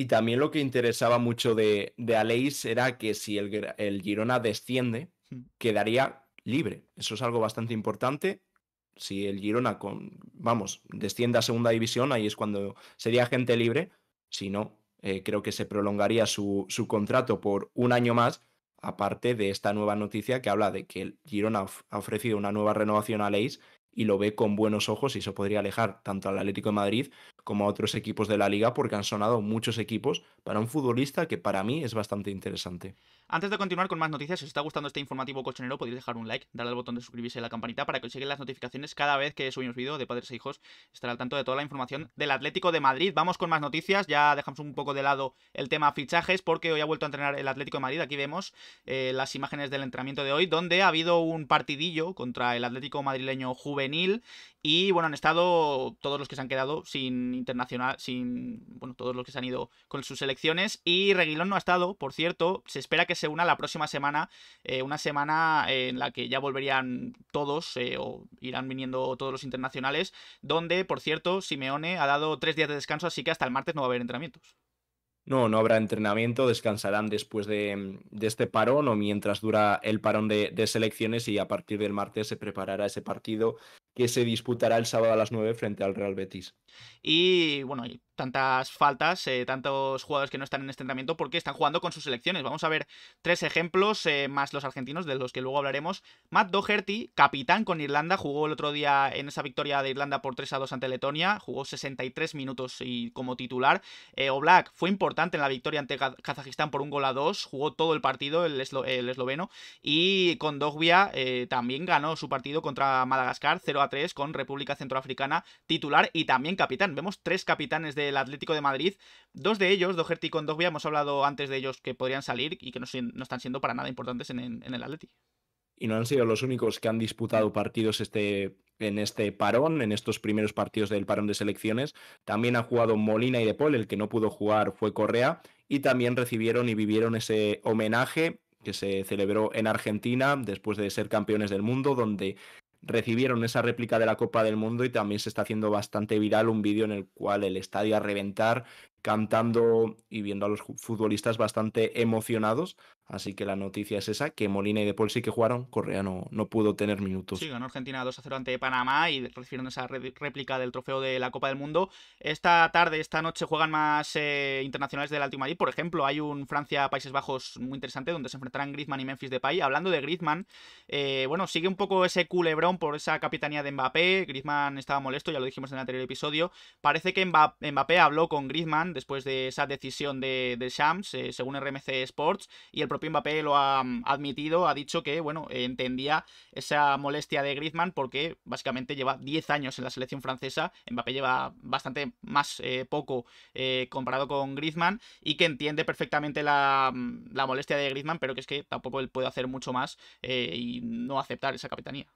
Y también lo que interesaba mucho de, de Aleix era que si el, Girona desciende, hmm. quedaría libre. Eso es algo bastante importante. Si el Girona, con, vamos, desciende a segunda división, ahí es cuando sería gente libre. Si no, eh, creo que se prolongaría su, su contrato por un año más, aparte de esta nueva noticia que habla de que el Girona ha ofrecido una nueva renovación a Aleix y lo ve con buenos ojos y eso podría alejar tanto al Atlético de Madrid como a otros equipos de la liga, porque han sonado muchos equipos para un futbolista que para mí es bastante interesante. Antes de continuar con más noticias, si os está gustando este informativo cochonero podéis dejar un like, darle al botón de suscribirse y la campanita para que os lleguen las notificaciones cada vez que subimos vídeo de Padres e Hijos. Estar al tanto de toda la información del Atlético de Madrid. Vamos con más noticias, ya dejamos un poco de lado el tema fichajes, porque hoy ha vuelto a entrenar el Atlético de Madrid. Aquí vemos eh, las imágenes del entrenamiento de hoy, donde ha habido un partidillo contra el Atlético madrileño juvenil y bueno, han estado todos los que se han quedado sin internacional, sin, bueno, todos los que se han ido con sus selecciones. Y Reguilón no ha estado, por cierto, se espera que se una la próxima semana, eh, una semana en la que ya volverían todos eh, o irán viniendo todos los internacionales, donde, por cierto, Simeone ha dado tres días de descanso, así que hasta el martes no va a haber entrenamientos. No, no habrá entrenamiento, descansarán después de, este parón o mientras dura el parón de, de selecciones y a partir del martes se preparará ese partido que se disputará el sábado a las 9 frente al Real Betis. Y bueno, y tantas faltas, eh, tantos jugadores que no están en este porque están jugando con sus selecciones. Vamos a ver tres ejemplos, eh, más los argentinos, de los que luego hablaremos. Matt Doherty, capitán con Irlanda, jugó el otro día en esa victoria de Irlanda por 3 a 2 ante Letonia, jugó 63 minutos y como titular. Eh, fue importante en la victoria ante Kazajistán por un gol a 2, jugó todo el partido el, esloveno. Y con Dogbia eh, también ganó su partido contra Madagascar 0 a con República Centroafricana titular y también capitán. Vemos tres capitanes del Atlético de Madrid, dos de ellos, Doherty y dos hemos hablado antes de ellos que podrían salir y que no, están siendo para nada importantes en, el Atlético. Y no han sido los únicos que han disputado partidos este, en este parón, en estos primeros partidos del parón de selecciones. También ha jugado Molina y De el que no pudo jugar fue Correa, y también recibieron y vivieron ese homenaje que se celebró en Argentina después de ser campeones del mundo, donde recibieron esa réplica de la Copa del Mundo y también se está haciendo bastante viral un vídeo en el cual el estadio a reventar cantando y viendo a los futbolistas bastante emocionados. Así que la noticia es esa, que Molina y De sí que jugaron, Correa no, pudo tener minutos. Sí, ganó Argentina 2 0 ante Panamá y recibieron esa réplica del trofeo de la Copa del Mundo. Esta tarde, esta noche juegan más eh, internacionales del la Madrid. Por ejemplo, hay un Francia-Países Bajos muy interesante donde se enfrentarán Griezmann y Memphis Depay. Hablando de Griezmann, eh, bueno, sigue un poco ese culebrón por esa capitanía de Mbappé. Griezmann estaba molesto, ya lo dijimos en el anterior episodio. Parece que Mbappé habló con Griezmann después de esa decisión de, de Shams, eh, según RMC Sports, y el propio Mbappé lo ha mm, admitido, ha dicho que, bueno, entendía esa molestia de Griezmann porque básicamente lleva 10 años en la selección francesa, Mbappé lleva bastante más eh, poco eh, comparado con Griezmann y que entiende perfectamente la, mm, la, molestia de Griezmann, pero que es que tampoco él puede hacer mucho más y no aceptar esa capitanía.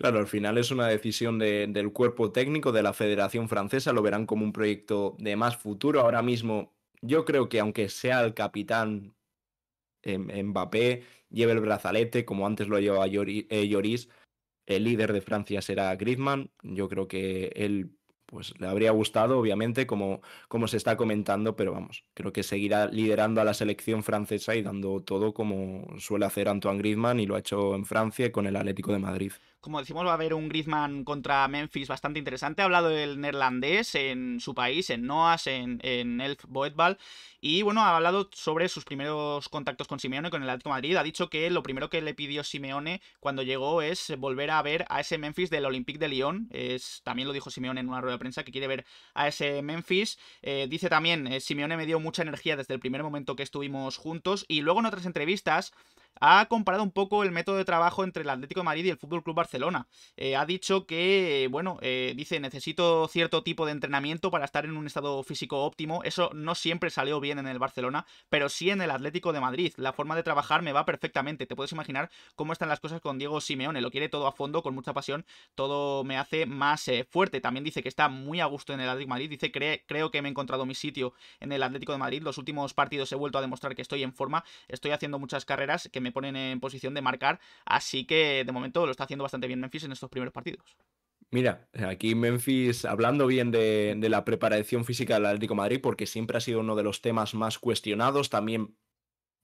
Claro, al final es una decisión del cuerpo técnico de la Federación Francesa, lo verán como un proyecto de más futuro. Ahora mismo, yo creo que aunque sea el capitán em, Mbappé, lleve el brazalete, como antes lo llevaba eh, Lloris, el líder de Francia será Griezmann. Yo creo que él pues le habría gustado, obviamente, como, como se está comentando, pero vamos, creo que seguirá liderando a la selección francesa y dando todo como suele hacer Antoine Griezmann y lo ha hecho en Francia con el Atlético de Madrid. Como decimos, va a haber un Griezmann contra Memphis bastante interesante. Ha hablado el neerlandés en su país, en Noas, en, Elf Boetbal. Y bueno, ha hablado sobre sus primeros contactos con Simeone, con el Atlético Madrid. Ha dicho que lo primero que le pidió Simeone cuando llegó es volver a ver a ese Memphis del Olympique de Lyon. también lo dijo Simeone en una rueda de prensa que quiere ver a ese Memphis. Eh, dice también, eh, Simeone me dio mucha energía desde el primer momento que estuvimos juntos. Y luego en otras entrevistas ha comparado un poco el método de trabajo entre el Atlético de Madrid y el FC Barcelona. Eh, ha dicho que, bueno, eh, dice, necesito cierto tipo de entrenamiento para estar en un estado físico óptimo. Eso no siempre salió bien en el Barcelona, pero sí en el Atlético de Madrid. La forma de trabajar me va perfectamente. Te puedes imaginar cómo están las cosas con Diego Simeone. Lo quiere todo a fondo, con mucha pasión. Todo me hace más eh, fuerte. También dice que está muy a gusto en el Atlético de Madrid. Dice, creo que me he encontrado mi sitio en el Atlético de Madrid. Los últimos partidos he vuelto a demostrar que estoy en forma. Estoy haciendo muchas carreras que me ponen en posición de marcar. Así que de momento lo está haciendo bastante bien Memphis en estos primeros partidos. Mira, aquí Memphis, hablando bien de, la preparación física del Atlético Madrid, porque siempre ha sido uno de los temas más cuestionados, también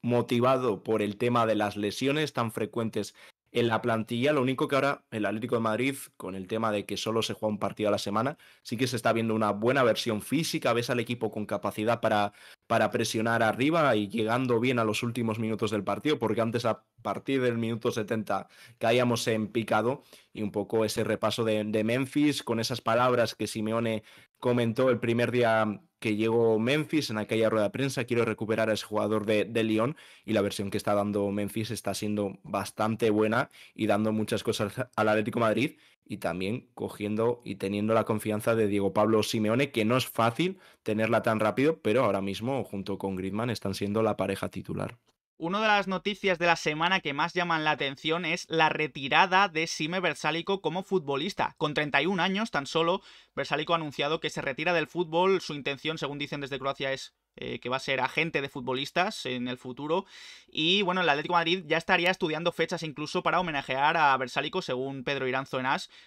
motivado por el tema de las lesiones tan frecuentes en la plantilla, lo único que ahora el Atlético de Madrid, con el tema de que solo se juega un partido a la semana, sí que se está viendo una buena versión física, ves al equipo con capacidad para, para presionar arriba y llegando bien a los últimos minutos del partido, porque antes a partir del minuto 70 caíamos en picado y un poco ese repaso de Memphis con esas palabras que Simeone comentó el primer día que llegó Memphis en aquella rueda de prensa. Quiero recuperar a ese jugador de, de Lyon y la versión que está dando Memphis está siendo bastante buena y dando muchas cosas al Atlético Madrid y también cogiendo y teniendo la confianza de Diego Pablo Simeone, que no es fácil tenerla tan rápido, pero ahora mismo junto con Gridman, están siendo la pareja titular. Una de las noticias de la semana que más llaman la atención es la retirada de Sime Bersálico como futbolista. Con 31 años tan solo, Bersálico ha anunciado que se retira del fútbol. Su intención, según dicen desde Croacia, es eh, que va a ser agente de futbolistas en el futuro. Y bueno, el Atlético Madrid ya estaría estudiando fechas incluso para homenajear a Versálico, según Pedro Iranzo en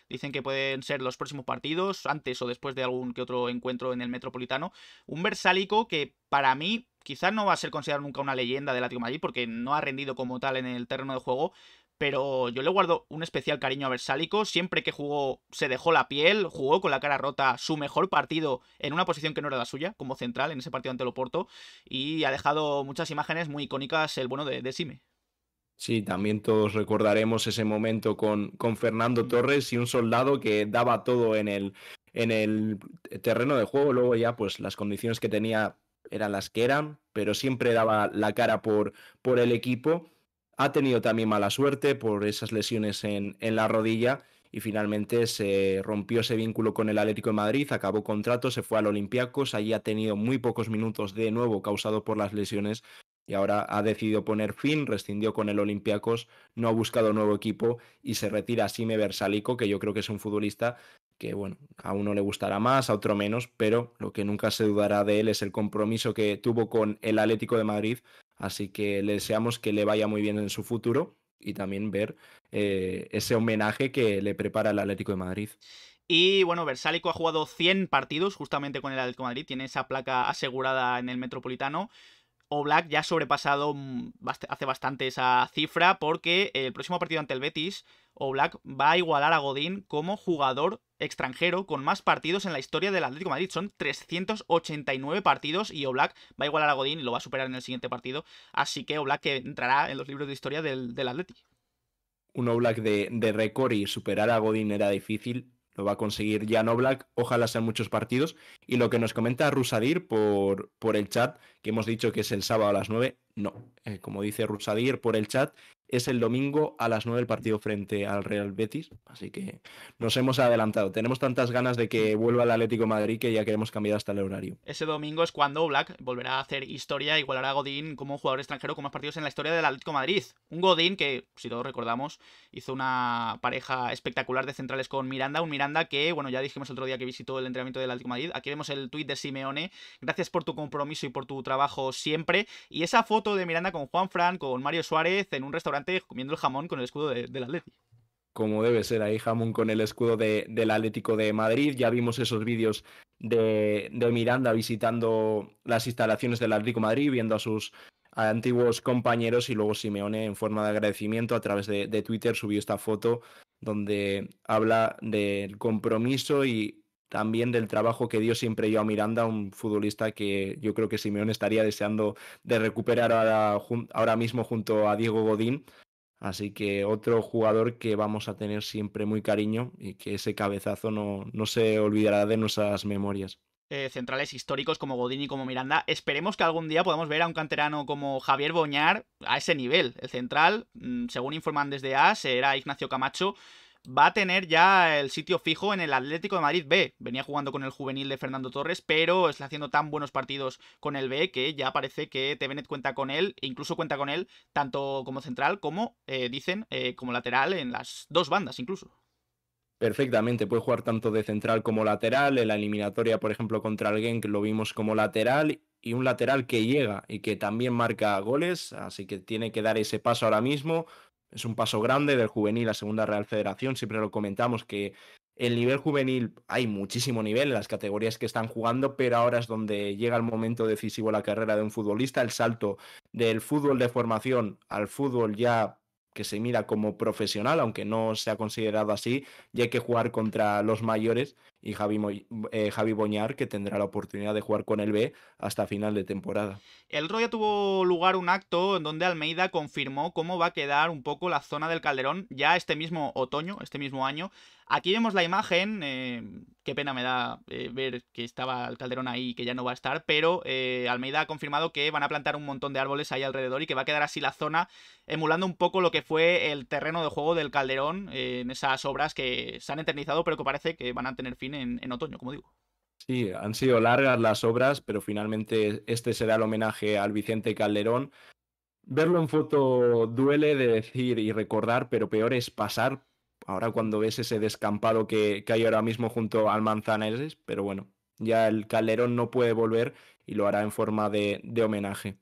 Dicen que pueden ser los próximos partidos, antes o después de algún que otro encuentro en el Metropolitano. Un Versálico que para mí quizás no va a ser considerado nunca una leyenda del Atlético Madrid porque no ha rendido como tal en el terreno de juego, pero yo le guardo un especial cariño a Versálico. Siempre que jugó, se dejó la piel, jugó con la cara rota su mejor partido en una posición que no era la suya, como central en ese partido ante Loporto, y ha dejado muchas imágenes muy icónicas el bueno de, Sime. Sí, también todos recordaremos ese momento con, con Fernando Torres y un soldado que daba todo en el, en el terreno de juego. Luego ya, pues las condiciones que tenía eran las que eran, pero siempre daba la cara por, por el equipo. Ha tenido también mala suerte por esas lesiones en, la rodilla y finalmente se rompió ese vínculo con el Atlético de Madrid, acabó contrato, se fue al Olympiacos, allí ha tenido muy pocos minutos de nuevo causado por las lesiones y ahora ha decidido poner fin, rescindió con el Olympiacos, no ha buscado nuevo equipo y se retira Sime Versalico, que yo creo que es un futbolista que bueno, a uno le gustará más, a otro menos, pero lo que nunca se dudará de él es el compromiso que tuvo con el Atlético de Madrid Así que le deseamos que le vaya muy bien en su futuro y también ver eh, ese homenaje que le prepara el Atlético de Madrid. Y bueno, Versálico ha jugado 100 partidos justamente con el Atlético de Madrid, tiene esa placa asegurada en el Metropolitano o ya ha sobrepasado mm, hace bastante esa cifra porque el próximo partido ante el Betis, o va a igualar a Godín como jugador extranjero con más partidos en la historia del Atlético de Madrid. Son 389 partidos y Oblak va a igualar a Godín y lo va a superar en el siguiente partido. Así que Oblak que entrará en los libros de historia del, Atlético. Un Oblak de, de récord y superar a Godín era difícil va a conseguir ya no Black, ojalá sean muchos partidos. Y lo que nos comenta Rusadir por, por el chat, que hemos dicho que es el sábado a las 9, no. Eh, como dice Rusadir por el chat, es el domingo a las 9 el partido frente al Real Betis. Así que nos hemos adelantado. Tenemos tantas ganas de que vuelva el Atlético Madrid que ya queremos cambiar hasta el horario. Ese domingo es cuando Black volverá a hacer historia, igualará a Godín como un jugador extranjero con más partidos en la historia del Atlético Madrid. Un Godín que, si todos recordamos, hizo una pareja espectacular de centrales con Miranda. Un Miranda que, bueno, ya dijimos el otro día que visitó el entrenamiento del Atlético Madrid. Aquí vemos el tuit de Simeone. Gracias por tu compromiso y por tu trabajo siempre. Y esa foto de Miranda con Juan Fran, con Mario Suárez, en un restaurante comiendo el jamón con el escudo del Atlético como debe ser ahí Jamón con el escudo del Atlético de Madrid. Ya vimos esos vídeos de, Miranda visitando las instalaciones del Atlético Madrid, viendo a sus a antiguos compañeros y luego Simeone en forma de agradecimiento a través de, Twitter subió esta foto donde habla del compromiso y también del trabajo que dio siempre yo a Miranda, un futbolista que yo creo que Simeone estaría deseando de recuperar ahora, ahora, mismo junto a Diego Godín. Así que otro jugador que vamos a tener siempre muy cariño y que ese cabezazo no, no se olvidará de nuestras memorias. Eh, centrales históricos como Godini, y como Miranda. Esperemos que algún día podamos ver a un canterano como Javier Boñar a ese nivel. El central, mm, según informan desde A, e, era Ignacio Camacho. Va a tener ya el sitio fijo en el Atlético de Madrid B. Venía jugando con el juvenil de Fernando Torres, pero está haciendo tan buenos partidos con el B que ya parece que Tevenet cuenta con él, e incluso cuenta con él tanto como central como, eh, dicen, eh, como lateral en las dos bandas incluso perfectamente. Puede jugar tanto de central como lateral. En la eliminatoria, por ejemplo, contra alguien Genk lo vimos como lateral y un lateral que llega y que también marca goles. Así que tiene que dar ese paso ahora mismo. Es un paso grande del juvenil a Segunda Real Federación. Siempre lo comentamos que el nivel juvenil hay muchísimo nivel en las categorías que están jugando, pero ahora es donde llega el momento decisivo la carrera de un futbolista, el salto del fútbol de formación al fútbol ya que se mira como profesional, aunque no sea considerado así, y hay que jugar contra los mayores y Javi, eh, Javi Boñar, que tendrá la oportunidad de jugar con el B hasta final de temporada. El otro día tuvo lugar un acto en donde Almeida confirmó cómo va a quedar un poco la zona del Calderón ya este mismo otoño, este mismo año. Aquí vemos la imagen, eh, qué pena me da eh, ver que estaba el Calderón ahí y que ya no va a estar, pero Almeida ha confirmado que van a plantar un montón de árboles ahí alrededor y que va a quedar así la zona, emulando un poco lo que fue el terreno de juego del Calderón en esas obras que se han eternizado, pero que parece que van a tener fin en, otoño, como digo. Sí, han sido largas las obras, pero finalmente este será el homenaje al Vicente Calderón. Verlo en foto duele de decir y recordar, pero peor es pasar. Ahora cuando ves ese descampado que, hay ahora mismo junto al Manzanares, pero bueno, ya el Calderón no puede volver y lo hará en forma de homenaje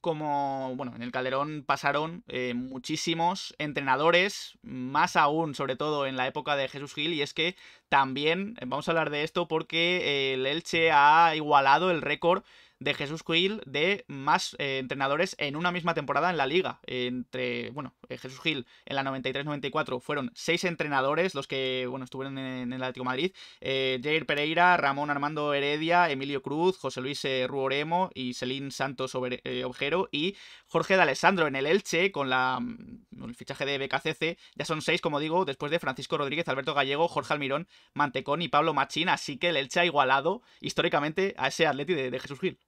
como, bueno, en el Calderón pasaron eh, muchísimos entrenadores, más aún, sobre todo en la época de Jesús Gil, y es que también eh, vamos a hablar de esto porque eh, el Elche ha igualado el récord de Jesús Gil de más eh, entrenadores en una misma temporada en la liga. Entre, bueno, eh, Jesús Gil en la 93-94 fueron seis entrenadores los que, bueno, estuvieron en, el Atlético Madrid. Eh, Jair Pereira, Ramón Armando Heredia, Emilio Cruz, José Luis Ruoremo y Selín Santos Objero y Jorge de Alessandro en el Elche con la, mm, el fichaje de BKCC. Ya son seis, como digo, después de Francisco Rodríguez, Alberto Gallego, Jorge Almirón, Mantecón y Pablo Machín. Así que el Elche ha igualado históricamente a ese Atleti de, de Jesús Gil.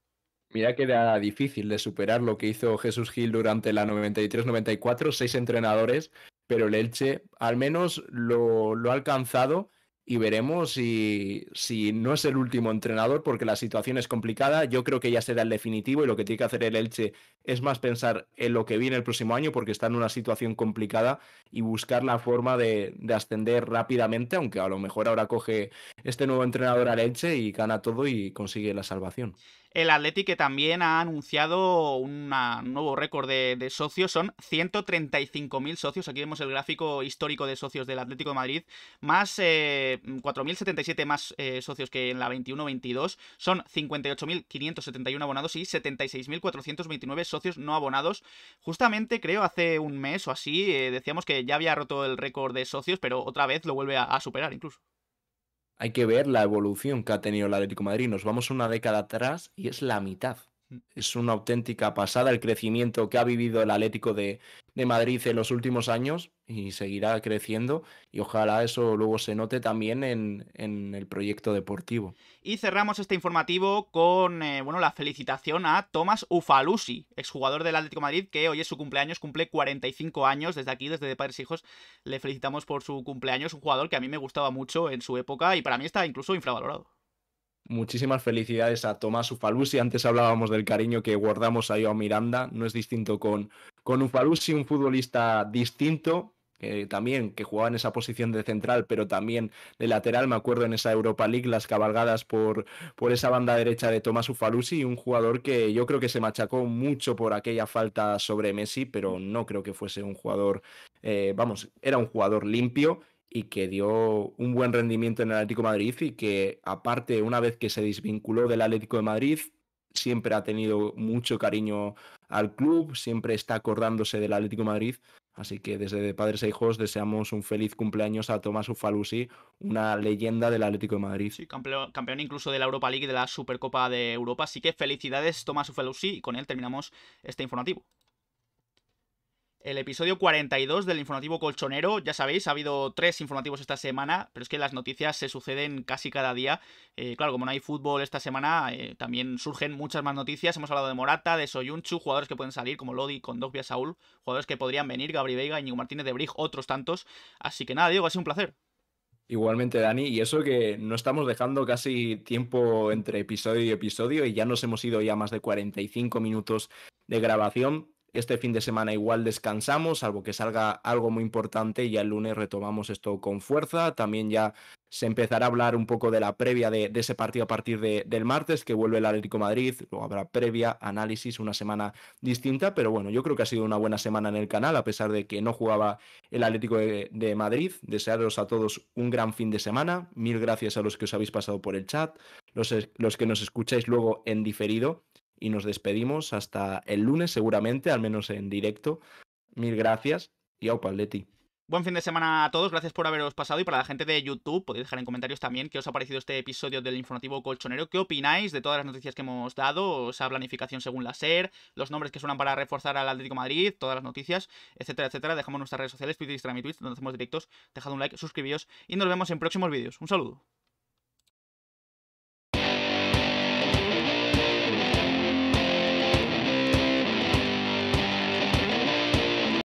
Mira que era difícil de superar lo que hizo Jesús Gil durante la 93-94, seis entrenadores, pero el Elche al menos lo, ha alcanzado y veremos si, no es el último entrenador porque la situación es complicada. Yo creo que ya será el definitivo y lo que tiene que hacer el Elche es más pensar en lo que viene el próximo año porque está en una situación complicada y buscar la forma de, de ascender rápidamente, aunque a lo mejor ahora coge este nuevo entrenador al Elche y gana todo y consigue la salvación. El Atlético también ha anunciado un nuevo récord de, socios, son 135.000 socios, aquí vemos el gráfico histórico de socios del Atlético de Madrid, más 4.077 eh, más eh, socios que en la 21-22, son 58.571 abonados y 76.429 socios no abonados. Justamente creo hace un mes o así eh, decíamos que ya había roto el récord de socios, pero otra vez lo vuelve a superar incluso hay que ver la evolución que ha tenido el Atlético de Madrid. Nos vamos una década atrás y es la mitad. Mm. Es una auténtica pasada el crecimiento que ha vivido el Atlético de, de Madrid en los últimos años y seguirá creciendo y ojalá eso luego se note también en, el proyecto deportivo. Y cerramos este informativo con eh, bueno, la felicitación a Tomás Ufalusi, exjugador del Atlético Madrid, que hoy es su cumpleaños, cumple 45 años. Desde aquí, desde Padres Padres Hijos, le felicitamos por su cumpleaños, un jugador que a mí me gustaba mucho en su época y para mí está incluso infravalorado muchísimas felicidades a Tomás Ufalusi. Antes hablábamos del cariño que guardamos a Miranda. No es distinto con, con Ufalusi, un futbolista distinto, también que jugaba en esa posición de central, pero también de lateral. Me acuerdo en esa Europa League, las cabalgadas por, por esa banda derecha de Tomás Ufalusi, un jugador que yo creo que se machacó mucho por aquella falta sobre Messi, pero no creo que fuese un jugador, eh, vamos, era un jugador limpio y que dio un buen rendimiento en el Atlético Madrid y que aparte una vez que se desvinculó del Atlético de Madrid siempre ha tenido mucho cariño al club, siempre está acordándose del Atlético Madrid. Así que desde Padres e Hijos deseamos un feliz cumpleaños a Tomás Ufalusi, una leyenda del Atlético de Madrid. Sí, campeón, campeón incluso de la Europa League y de la Supercopa de Europa. Así que felicidades Tomás Ufalusi y con él terminamos este informativo el episodio 42 del informativo colchonero. Ya sabéis, ha habido tres informativos esta semana, pero es que las noticias se suceden casi cada día. Eh, claro, como no hay fútbol esta semana, eh, también surgen muchas más noticias. Hemos hablado de Morata, de Soyunchu, jugadores que pueden salir, como Lodi, con Kondogbia, Saúl, jugadores que podrían venir, Gabri Veiga, Íñigo Martínez de Brig, otros tantos. Así que nada, Diego, ha sido un placer. Igualmente, Dani, y eso que no estamos dejando casi tiempo entre episodio y episodio, y ya nos hemos ido ya más de 45 minutos de grabación. Este fin de semana igual descansamos, salvo que salga algo muy importante y ya el lunes retomamos esto con fuerza. También ya se empezará a hablar un poco de la previa de, ese partido a partir del martes, que vuelve el Atlético Madrid. Luego habrá previa, análisis, una semana distinta. Pero bueno, yo creo que ha sido una buena semana en el canal, a pesar de que no jugaba el Atlético de, Madrid. Desearos a todos un gran fin de semana. Mil gracias a los que os habéis pasado por el chat, los, los que nos escucháis luego en diferido y nos despedimos hasta el lunes seguramente, al menos en directo. Mil gracias y au paletti. Buen fin de semana a todos, gracias por haberos pasado y para la gente de YouTube podéis dejar en comentarios también qué os ha parecido este episodio del informativo colchonero, qué opináis de todas las noticias que hemos dado, esa planificación según la SER, los nombres que suenan para reforzar al Atlético Madrid, todas las noticias, etcétera, etcétera. Dejamos nuestras redes sociales, Twitter, Instagram y Twitch, donde hacemos directos, dejad un like, suscribíos y nos vemos en próximos vídeos. Un saludo.